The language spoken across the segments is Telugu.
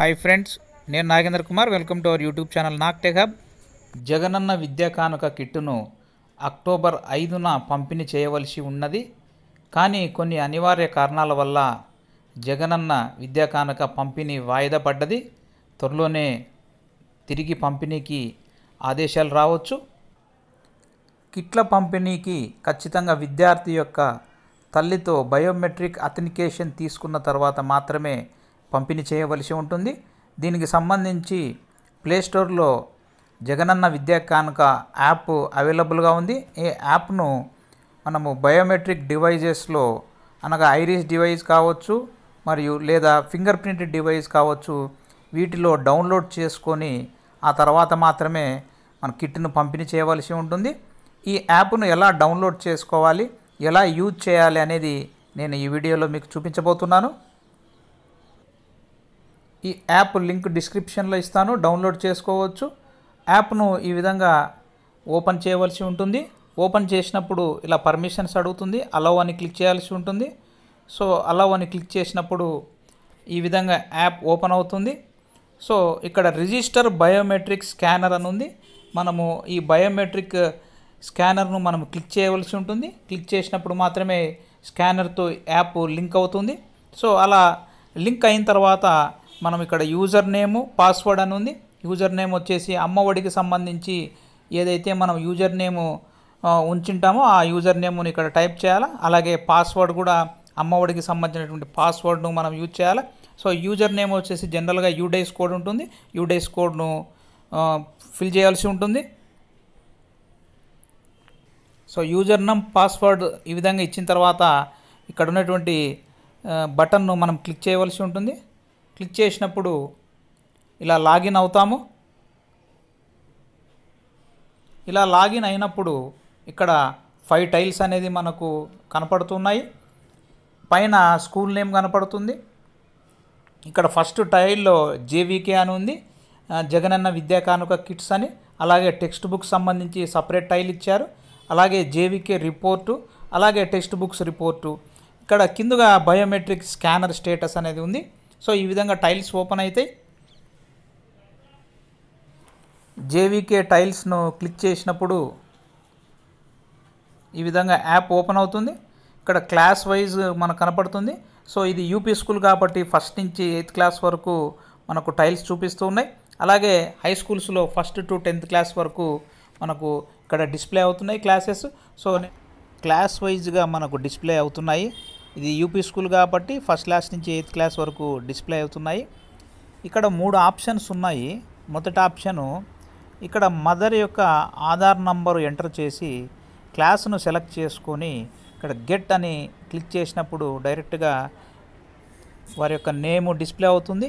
హాయ్ ఫ్రెండ్స్ నేను Nagendra Kumar welcome to our YouTube channel Knock Tech Hub Jagananna Vidya Kanuka కిట్టును October ఐదున పంపిణీ చేయవలసి ఉన్నది కానీ కొన్ని అనివార్య కారణాల వల్ల జగనన్న విద్యా కానుక పంపిణీ వాయిదా పడ్డది త్వరలోనే తిరిగి పంపిణీకి ఆదేశాలు రావచ్చు కిట్ల పంపిణీకి ఖచ్చితంగా విద్యార్థి యొక్క తల్లితో బయోమెట్రిక్ అథెంటికేషన్ తీసుకున్న తర్వాత మాత్రమే పంపిణీ చేయవలసి ఉంటుంది దీనికి సంబంధించి ప్లేస్టోర్లో జగనన్న విద్యా కానుక యాప్ అవైలబుల్గా ఉంది ఈ యాప్ను మనము బయోమెట్రిక్ డివైజెస్లో అనగా ఐరిస్ డివైస్ కావచ్చు మరియు లేదా ఫింగర్ ప్రింట్ డివైస్ కావచ్చు వీటిలో డౌన్లోడ్ చేసుకొని ఆ తర్వాత మాత్రమే మన కిట్ను పంపిణీ చేయవలసి ఉంటుంది ఈ యాప్ను ఎలా డౌన్లోడ్ చేసుకోవాలి ఎలా యూజ్ చేయాలి అనేది నేను ఈ వీడియోలో మీకు చూపించబోతున్నాను ఈ యాప్ లింక్ డిస్క్రిప్షన్లో ఇస్తాను డౌన్లోడ్ చేసుకోవచ్చు యాప్ను ఈ విధంగా ఓపెన్ చేయవలసి ఉంటుంది ఓపెన్ చేసినప్పుడు ఇలా పర్మిషన్స్ అడుగుతుంది అలవ్ అని క్లిక్ చేయాల్సి ఉంటుంది సో అలవ్ అని క్లిక్ చేసినప్పుడు ఈ విధంగా యాప్ ఓపెన్ అవుతుంది సో ఇక్కడ రిజిస్టర్ బయోమెట్రిక్ స్కానర్ అని ఉంది మనము ఈ బయోమెట్రిక్ స్కానర్ను మనం క్లిక్ చేయవలసి ఉంటుంది క్లిక్ చేసినప్పుడు మాత్రమే స్కానర్తో యాప్ లింక్ అవుతుంది సో అలా లింక్ అయిన తర్వాత మనం ఇక్కడ యూజర్ నేము పాస్వర్డ్ అని ఉంది యూజర్ నేమ్ వచ్చేసి అమ్మఒడికి సంబంధించి ఏదైతే మనం యూజర్ నేము ఉంచుంటామో ఆ యూజర్ నేమ్ని ఇక్కడ టైప్ చేయాలా అలాగే పాస్వర్డ్ కూడా అమ్మఒడికి సంబంధించినటువంటి పాస్వర్డ్ను మనం యూజ్ చేయాలి సో యూజర్ నేమ్ వచ్చేసి జనరల్గా యూడైస్ కోడ్ ఉంటుంది యూడైస్ కోడ్ను ఫిల్ చేయాల్సి ఉంటుంది సో యూజర్ నేమ్ పాస్వర్డ్ ఈ విధంగా ఇచ్చిన తర్వాత ఇక్కడ ఉన్నటువంటి బటన్ను మనం క్లిక్ చేయవలసి ఉంటుంది క్లిక్ చేసినప్పుడు ఇలా లాగిన్ అవుతాము ఇలా లాగిన్ అయినప్పుడు ఇక్కడ ఫైవ్ టైల్స్ అనేది మనకు కనపడుతున్నాయి పైన స్కూల్ నేమ్ కనపడుతుంది ఇక్కడ ఫస్ట్ టైల్లో జేవీకే అని ఉంది జగనన్న విద్యా కానుక కిట్స్ అని అలాగే టెక్స్ట్ బుక్స్ సంబంధించి సపరేట్ టైల్ ఇచ్చారు అలాగే జేవీకే రిపోర్టు అలాగే టెక్స్ట్ బుక్స్ రిపోర్టు ఇక్కడ కిందగా బయోమెట్రిక్ స్కానర్ స్టేటస్ అనేది ఉంది సో ఈ విధంగా టైల్స్ ఓపెన్ అవుతాయి జేవీకే టైల్స్ను క్లిక్ చేసినప్పుడు ఈ విధంగా యాప్ ఓపెన్ అవుతుంది ఇక్కడ క్లాస్ వైజ్ మనకు కనపడుతుంది సో ఇది యూపీ స్కూల్ కాబట్టి ఫస్ట్ నుంచి ఎయిత్ క్లాస్ వరకు మనకు టైల్స్ చూపిస్తూ ఉన్నాయి అలాగే హై స్కూల్స్లో ఫస్ట్ టు టెన్త్ క్లాస్ వరకు మనకు ఇక్కడ డిస్ప్లే అవుతున్నాయి క్లాసెస్ సో క్లాస్ వైజ్గా మనకు డిస్ప్లే అవుతున్నాయి ఇది యూపీ స్కూల్ కాబట్టి ఫస్ట్ క్లాస్ నుంచి ఎయిత్ క్లాస్ వరకు డిస్ప్లే అవుతున్నాయి ఇక్కడ మూడు ఆప్షన్స్ ఉన్నాయి మొదటి ఆప్షను ఇక్కడ మదర్ యొక్క ఆధార్ నంబరు ఎంటర్ చేసి క్లాస్ను సెలెక్ట్ చేసుకొని ఇక్కడ గెట్ అని క్లిక్ చేసినప్పుడు డైరెక్ట్గా వారి యొక్క నేము డిస్ప్లే అవుతుంది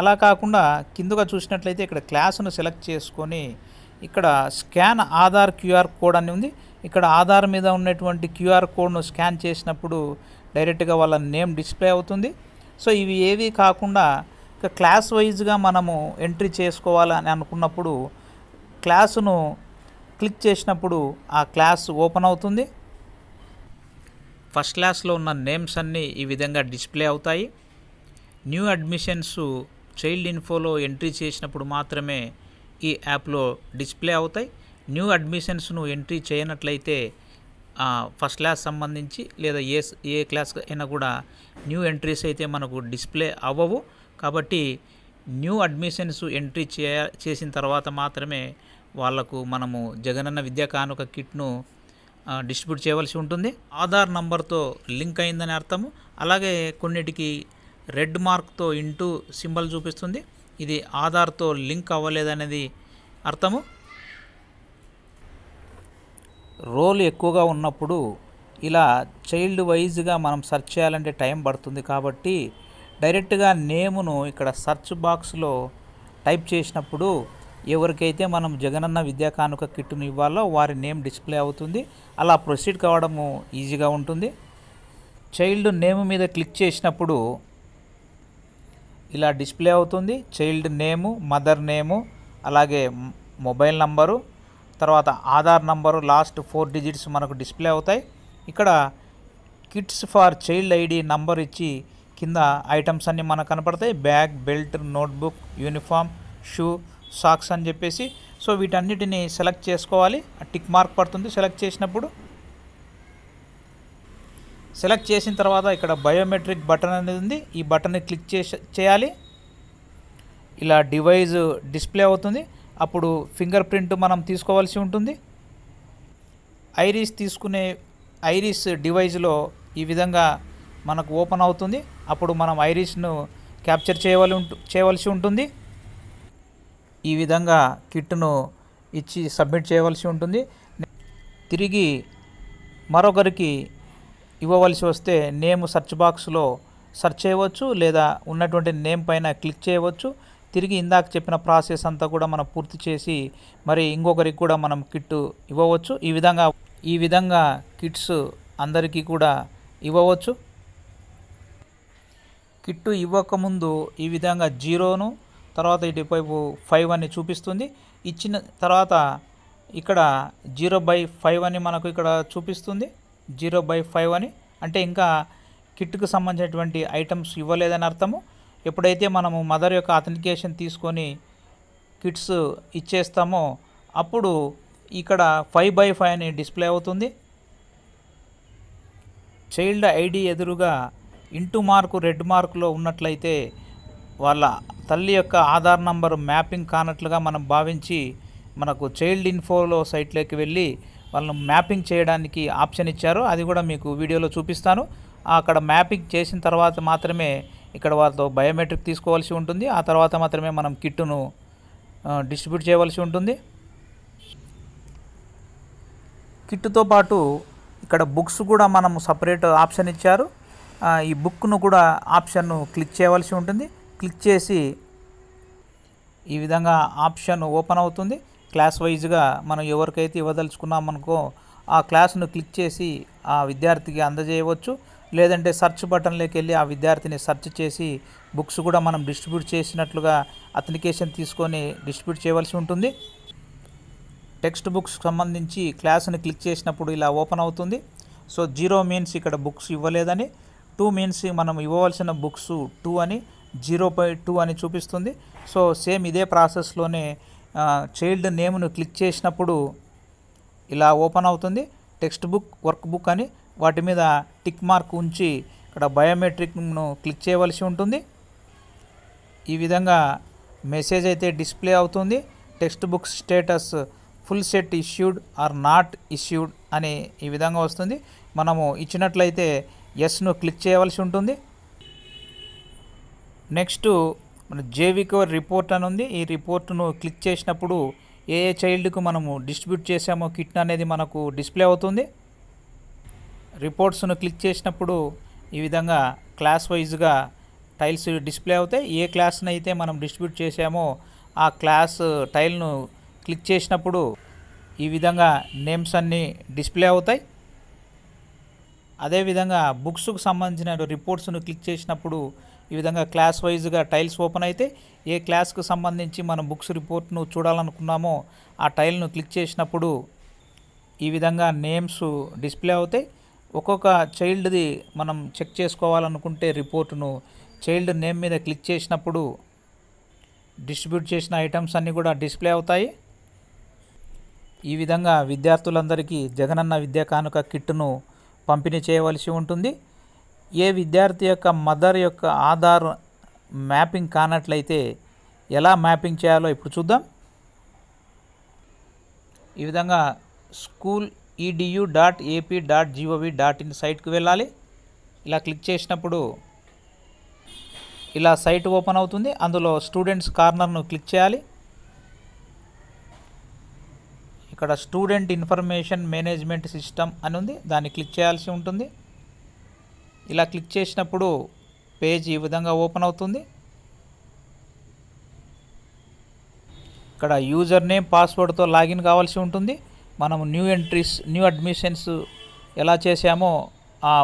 అలా కాకుండా కిందగా చూసినట్లయితే ఇక్కడ క్లాసును సెలెక్ట్ చేసుకొని ఇక్కడ స్కాన్ ఆధార్ క్యూఆర్ కోడ్ అని ఉంది ఇక్కడ ఆధార్ మీద ఉన్నటువంటి క్యూఆర్ కోడ్ను స్కాన్ చేసినప్పుడు డైరెక్ట్గా వాళ్ళ నేమ్ డిస్ప్లే అవుతుంది సో ఇవి ఏవి కాకుండా ఇక క్లాస్ వైజ్గా మనము ఎంట్రీ చేసుకోవాలని అనుకున్నప్పుడు క్లాసును క్లిక్ చేసినప్పుడు ఆ క్లాస్ ఓపెన్ అవుతుంది ఫస్ట్ క్లాస్లో ఉన్న నేమ్స్ అన్నీ ఈ విధంగా డిస్ప్లే అవుతాయి న్యూ అడ్మిషన్స్ చైల్డ్ ఇన్ఫోలో ఎంట్రీ చేసినప్పుడు మాత్రమే ఈ యాప్లో డిస్ప్లే అవుతాయి న్యూ అడ్మిషన్స్ను ఎంట్రీ చేయనట్లయితే ఫస్ట్ క్లాస్ సంబంధించి లేదా ఏ ఏ క్లాస్ అయినా కూడా న్యూ ఎంట్రీస్ అయితే మనకు డిస్ప్లే అవ్వవు కాబట్టి న్యూ అడ్మిషన్స్ ఎంట్రీ చే చేసిన తర్వాత మాత్రమే వాళ్లకు మనము జగనన్న విద్యా కానుక కిట్ను డిస్ట్రిబ్యూట్ చేయవలసి ఉంటుంది ఆధార్ నంబర్తో లింక్ అయిందని అర్థము అలాగే కొన్నిటికి రెడ్ మార్క్తో ఇంటూ సింబల్ చూపిస్తుంది ఇది ఆధార్తో లింక్ అవ్వలేదనేది అర్థము రోల్ ఎక్కువగా ఉన్నప్పుడు ఇలా చైల్డ్ వైజ్గా మనం సెర్చ్ చేయాలంటే టైం పడుతుంది కాబట్టి డైరెక్ట్గా నేమును ఇక్కడ సర్చ్ బాక్స్లో టైప్ చేసినప్పుడు ఎవరికైతే మనం జగనన్న విద్యా కానుక కిట్ను ఇవ్వాలో వారి నేమ్ డిస్ప్లే అవుతుంది అలా ప్రొసీడ్ కావడము ఈజీగా ఉంటుంది చైల్డ్ నేమ్ మీద క్లిక్ చేసినప్పుడు ఇలా డిస్ప్లే అవుతుంది చైల్డ్ నేము మదర్ నేము అలాగే మొబైల్ నంబరు తర్వాత Aadhaar number last four digits మనకు డిస్ప్లే అవుతాయి ఇక్కడ kids for child ID number ఇచ్చి కింద ఐటమ్స్ అన్నీ మనకు కనపడతాయి bag belt notebook uniform shoe socks అని చెప్పేసి సో వీటన్నిటిని సెలెక్ట్ చేసుకోవాలి టిక్ మార్క్ పడుతుంది సెలెక్ట్ చేసినప్పుడు సెలెక్ట్ చేసిన తర్వాత ఇక్కడ బయోమెట్రిక్ బటన్ అనేది ఉంది ఈ బటన్ని క్లిక్ చేసి చేయాలి ఇలా డివైజ్ డిస్ప్లే అవుతుంది అప్పుడు ఫింగర్ ప్రింట్ మనం తీసుకోవాల్సి ఉంటుంది ఐరిస్ తీసుకునే ఐరిస్ డివైజ్లో ఈ విధంగా మనకు ఓపెన్ అవుతుంది అప్పుడు మనం ఐరిస్ను క్యాప్చర్ చేయవల చేయవలసి ఉంటుంది ఈ విధంగా కిట్ను ఇచ్చి సబ్మిట్ చేయవలసి ఉంటుంది తిరిగి మరొకరికి ఇవ్వవలసి వస్తే నేమ్ సెర్చ్ బాక్స్లో సెర్చ్ చేయవచ్చు లేదా ఉన్నటువంటి నేమ్ పైన క్లిక్ చేయవచ్చు తిరిగి ఇందాక చెప్పిన ప్రాసెస్ అంతా కూడా మనం పూర్తి చేసి మరి ఇంకొకరికి కూడా మనం కిట్టు ఇవ్వవచ్చు ఈ విధంగా ఈ విధంగా కిట్స్ అందరికీ కూడా ఇవ్వవచ్చు కిట్టు ఇవ్వకముందు ఈ విధంగా జీరోను తర్వాత ఇటువైపు ఫైవ్ అని చూపిస్తుంది ఇచ్చిన తర్వాత ఇక్కడ జీరో బై ఫైవ్ అని మనకు ఇక్కడ చూపిస్తుంది జీరో బై ఫైవ్ అని అంటే ఇంకా కిట్కు సంబంధించినటువంటి ఐటమ్స్ ఇవ్వలేదని అర్థము ఎప్పుడైతే మనము మదర్ యొక్క అథెంటికేషన్ తీసుకొని కిట్స్ ఇచ్చేస్తామో అప్పుడు ఇక్కడ ఫైవ్ బై ఫైవ్ అని డిస్ప్లే అవుతుంది చైల్డ్ ఐడి ఎదురుగా ఇంటూ మార్కు రెడ్ మార్కులో ఉన్నట్లయితే వాళ్ళ తల్లి యొక్క ఆధార్ నంబరు మ్యాపింగ్ కానట్లుగా మనం భావించి మనకు చైల్డ్ ఇన్ఫోలో సైట్లోకి వెళ్ళి వాళ్ళను మ్యాపింగ్ చేయడానికి ఆప్షన్ ఇచ్చారు అది కూడా మీకు వీడియోలో చూపిస్తాను అక్కడ మ్యాపింగ్ చేసిన తర్వాత మాత్రమే ఇక్కడ వారితో బయోమెట్రిక్ తీసుకోవాల్సి ఉంటుంది ఆ తర్వాత మాత్రమే మనం కిట్టును డిస్ట్రిబ్యూట్ చేయవలసి ఉంటుంది కిట్తో పాటు ఇక్కడ బుక్స్ కూడా మనం సపరేట్ ఆప్షన్ ఇచ్చారు ఈ బుక్ను కూడా ఆప్షన్ను క్లిక్ చేయవలసి ఉంటుంది క్లిక్ చేసి ఈ విధంగా ఆప్షన్ ఓపెన్ అవుతుంది క్లాస్ వైజ్గా మనం ఎవరికైతే ఇవ్వదలుచుకున్నామనుకో ఆ క్లాస్ను క్లిక్ చేసి ఆ విద్యార్థికి అందజేయవచ్చు లేదంటే సెర్చ్ బటన్లోకి వెళ్ళి ఆ విద్యార్థిని సెర్చ్ చేసి బుక్స్ కూడా మనం డిస్ట్రిబ్యూట్ చేసినట్లుగా అథ్లికేషన్ తీసుకొని డిస్ట్రిబ్యూట్ చేయవలసి ఉంటుంది టెక్స్ట్ బుక్స్ సంబంధించి క్లాస్ని క్లిక్ చేసినప్పుడు ఇలా ఓపెన్ అవుతుంది సో జీరో మీన్స్ ఇక్కడ బుక్స్ ఇవ్వలేదని టూ మీన్స్ మనం ఇవ్వవలసిన బుక్స్ టూ అని జీరో బై టూ అని చూపిస్తుంది సో సేమ్ ఇదే ప్రాసెస్లోనే చైల్డ్ నేమ్ను క్లిక్ చేసినప్పుడు ఇలా ఓపెన్ అవుతుంది టెక్స్ట్ బుక్ వర్క్ బుక్ అని వాటి మీద టిక్ మార్క్ ఉంచి ఇక్కడ బయోమెట్రిక్ను క్లిక్ చేయవలసి ఉంటుంది ఈ విధంగా మెసేజ్ అయితే డిస్ప్లే అవుతుంది text book status full set issued or not issued అని ఈ విధంగా వస్తుంది మనము ఇచ్చినట్లయితే ఎస్ను క్లిక్ చేయవలసి ఉంటుంది నెక్స్ట్ మన జేవికో రిపోర్ట్ అని ఉంది ఈ రిపోర్ట్ను క్లిక్ చేసినప్పుడు ఏ ఏ చైల్డ్కు మనము డిస్ట్రిబ్యూట్ చేసామో కిట్ అనేది మనకు డిస్ప్లే అవుతుంది రిపోర్ట్స్ను క్లిక్ చేసినప్పుడు ఈ విధంగా క్లాస్ వైజ్గా టైల్స్ డిస్ప్లే అవుతాయి ఏ క్లాస్ని అయితే మనం డిస్ట్రిబ్యూట్ చేసామో ఆ క్లాస్ టైల్ను క్లిక్ చేసినప్పుడు ఈ విధంగా నేమ్స్ అన్నీ డిస్ప్లే అవుతాయి అదేవిధంగా బుక్స్కు సంబంధించిన రిపోర్ట్స్ను క్లిక్ చేసినప్పుడు ఈ విధంగా క్లాస్ వైజ్గా టైల్స్ ఓపెన్ అయితే ఏ క్లాస్కు సంబంధించి మనం బుక్స్ రిపోర్ట్ను చూడాలనుకున్నామో ఆ టైల్ను క్లిక్ చేసినప్పుడు ఈ విధంగా నేమ్స్ డిస్ప్లే అవుతాయి ఒక్కొక్క చైల్డ్ది మనం చెక్ చేసుకోవాలనుకుంటే రిపోర్టును చైల్డ్ నేమ్ మీద క్లిక్ చేసినప్పుడు డిస్ట్రిబ్యూట్ చేసిన ఐటమ్స్ అన్నీ కూడా డిస్ప్లే అవుతాయి ఈ విధంగా విద్యార్థులందరికీ జగనన్న విద్యా కానుక కిట్ను పంపిణీ చేయవలసి ఉంటుంది ఏ విద్యార్థి యొక్క మదర్ యొక్క ఆధార్ మ్యాపింగ్ కానట్లయితే ఎలా మ్యాపింగ్ చేయాలో ఇప్పుడు చూద్దాం ఈ విధంగా school EDU dot AP dot GOV dot in సైట్కి వెళ్ళాలి ఇలా క్లిక్ చేసినప్పుడు ఇలా సైట్ ఓపెన్ అవుతుంది అందులో స్టూడెంట్స్ కార్నర్ను క్లిక్ చేయాలి ఇక్కడ స్టూడెంట్ ఇన్ఫర్మేషన్ మేనేజ్మెంట్ సిస్టమ్ అని ఉంది దాన్ని క్లిక్ చేయాల్సి ఉంటుంది ఇలా క్లిక్ చేసినప్పుడు పేజ్ ఈ విధంగా ఓపెన్ అవుతుంది ఇక్కడ యూజర్ నేమ్ పాస్వర్డ్తో లాగిన్ కావాల్సి ఉంటుంది మనము న్యూ ఎంట్రీస్ న్యూ అడ్మిషన్స్ ఎలా చేశామో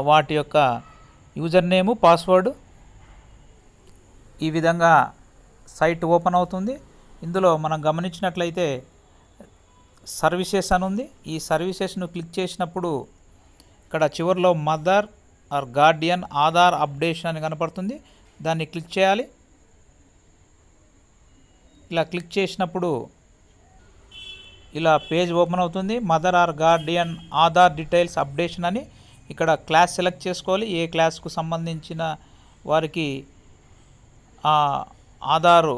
వాటి యొక్క యూజర్ నేము పాస్వర్డ్ ఈ విధంగా సైట్ ఓపెన్ అవుతుంది ఇందులో మనం గమనించినట్లయితే సర్వీసెస్ అని ఉంది ఈ సర్వీసెస్ను క్లిక్ చేసినప్పుడు ఇక్కడ చివరిలో mother or guardian Aadhaar updation అని కనపడుతుంది దాన్ని క్లిక్ చేయాలి ఇలా క్లిక్ చేసినప్పుడు ఇలా పేజ్ ఓపెన్ అవుతుంది mother or guardian Aadhaar details updation అని ఇక్కడ క్లాస్ సెలెక్ట్ చేసుకోవాలి ఏ క్లాస్కు సంబంధించిన వారికి ఆధారు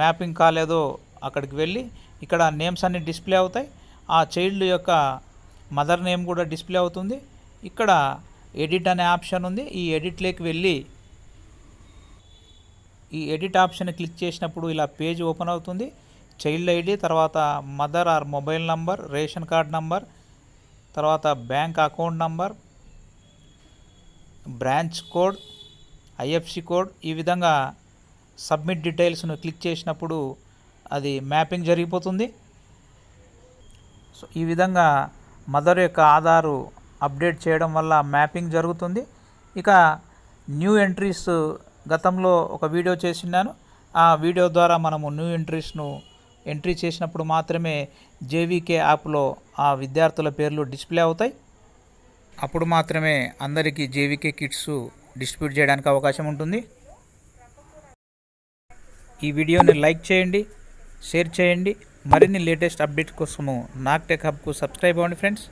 మ్యాపింగ్ కాలేదో అక్కడికి వెళ్ళి ఇక్కడ నేమ్స్ అన్ని డిస్ప్లే అవుతాయి ఆ చైల్డ్ యొక్క మదర్ నేమ్ కూడా డిస్ప్లే అవుతుంది ఇక్కడ ఎడిట్ అనే ఆప్షన్ ఉంది ఈ ఎడిట్లోకి వెళ్ళి ఈ ఎడిట్ ఆప్షన్ క్లిక్ చేసినప్పుడు ఇలా పేజ్ ఓపెన్ అవుతుంది చైల్డ్ ఐడి తర్వాత mother or mobile number ration card number తర్వాత bank account number branch code IFSC code ఈ విధంగా సబ్మిట్ డీటెయిల్స్ను క్లిక్ చేసినప్పుడు అది మ్యాపింగ్ జరిగిపోతుంది సో ఈ విధంగా మదర్ యొక్క ఆధారు అప్డేట్ చేయడం వల్ల మ్యాపింగ్ జరుగుతుంది ఇక న్యూ ఎంట్రీస్ గతంలో ఒక వీడియో చేసిన్నాను ఆ వీడియో ద్వారా మనము న్యూ ఎంట్రీస్ను ఎంట్రీ చేసినప్పుడు మాత్రమే జేవీకే యాప్లో ఆ విద్యార్థుల పేర్లు డిస్ప్లే అవుతాయి అప్పుడు మాత్రమే అందరికీ జేవీకే కిట్స్ డిస్ట్రిబ్యూట్ చేయడానికి అవకాశం ఉంటుంది ఈ వీడియోని లైక్ చేయండి షేర్ చేయండి మరిన్ని లేటెస్ట్ అప్డేట్స్ కోసము నాక్ టెక్ హబ్కు సబ్స్క్రైబ్ అవ్వండి ఫ్రెండ్స్